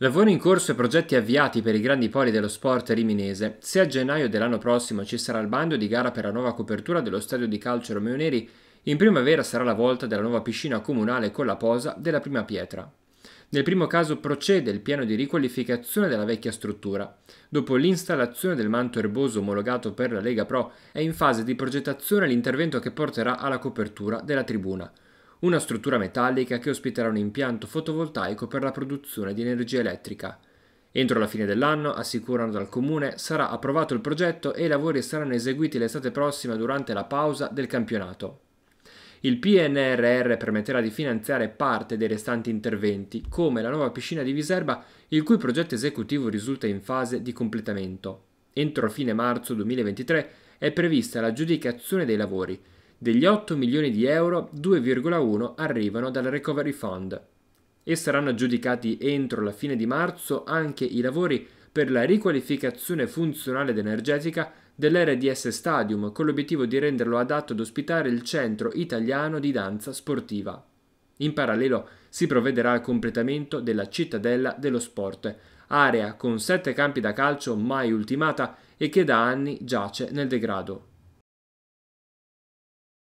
Lavori in corso e progetti avviati per i grandi poli dello sport riminese. Se a gennaio dell'anno prossimo ci sarà il bando di gara per la nuova copertura dello stadio di calcio Romeo Neri, in primavera sarà la volta della nuova piscina comunale con la posa della prima pietra. Nel primo caso procede il piano di riqualificazione della vecchia struttura. Dopo l'installazione del manto erboso omologato per la Lega Pro, è in fase di progettazione l'intervento che porterà alla copertura della tribuna una struttura metallica che ospiterà un impianto fotovoltaico per la produzione di energia elettrica. Entro la fine dell'anno, assicurano dal comune, sarà approvato il progetto e i lavori saranno eseguiti l'estate prossima durante la pausa del campionato. Il PNRR permetterà di finanziare parte dei restanti interventi, come la nuova piscina di Viserba, il cui progetto esecutivo risulta in fase di completamento. Entro fine marzo 2023 è prevista l'aggiudicazione dei lavori, degli 8 milioni di euro, 2,1 arrivano dal Recovery Fund e saranno aggiudicati entro la fine di marzo anche i lavori per la riqualificazione funzionale ed energetica dell'RDS Stadium con l'obiettivo di renderlo adatto ad ospitare il centro italiano di danza sportiva. In parallelo si provvederà al completamento della cittadella dello sport, area con sette campi da calcio mai ultimata e che da anni giace nel degrado.